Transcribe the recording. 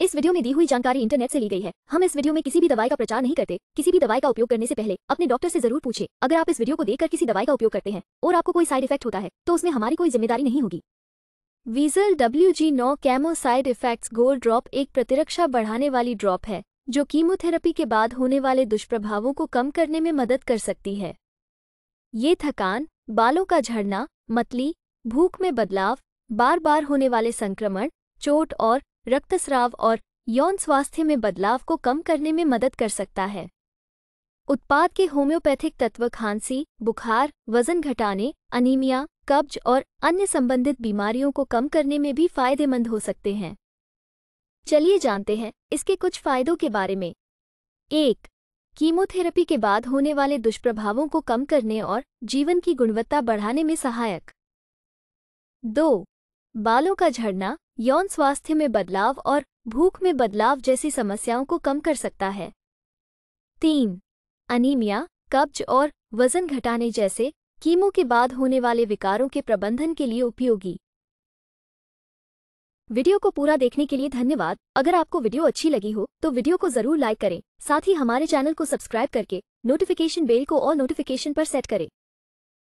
इस वीडियो में दी हुई जानकारी इंटरनेट से ली गई है हम इस वीडियो में किसी भी दवाई का प्रचार नहीं करते किसी भी दवाई का उपयोग करने से पहले अपने डॉक्टर से जरूर पूछे अगर आप इस वीडियो को देखकर किसी दवाई का उपयोग करते हैं और आपको कोई साइड इफेक्ट होता है तो उसमें हमारी कोई जिम्मेदारी नहीं होगी वीजल डब्ल्यू जी नौ chemo side effect gold drop एक प्रतिरक्षा बढ़ाने वाली ड्रॉप है जो कीमोथेरेपी के बाद होने वाले दुष्प्रभावों को कम करने में मदद कर सकती है ये थकान बालों का झड़ना मतली भूख में बदलाव बार बार होने वाले संक्रमण चोट और रक्तस्राव और यौन स्वास्थ्य में बदलाव को कम करने में मदद कर सकता है उत्पाद के होम्योपैथिक तत्व खांसी बुखार वजन घटाने अनीमिया कब्ज और अन्य संबंधित बीमारियों को कम करने में भी फायदेमंद हो सकते हैं चलिए जानते हैं इसके कुछ फायदों के बारे में एक कीमोथेरेपी के बाद होने वाले दुष्प्रभावों को कम करने और जीवन की गुणवत्ता बढ़ाने में सहायक दो बालों का झड़ना यौन स्वास्थ्य में बदलाव और भूख में बदलाव जैसी समस्याओं को कम कर सकता है तीन अनीमिया कब्ज और वजन घटाने जैसे कीमो के बाद होने वाले विकारों के प्रबंधन के लिए उपयोगी वीडियो को पूरा देखने के लिए धन्यवाद अगर आपको वीडियो अच्छी लगी हो तो वीडियो को जरूर लाइक करें साथ ही हमारे चैनल को सब्सक्राइब करके नोटिफिकेशन बेल को और नोटिफिकेशन पर सेट करें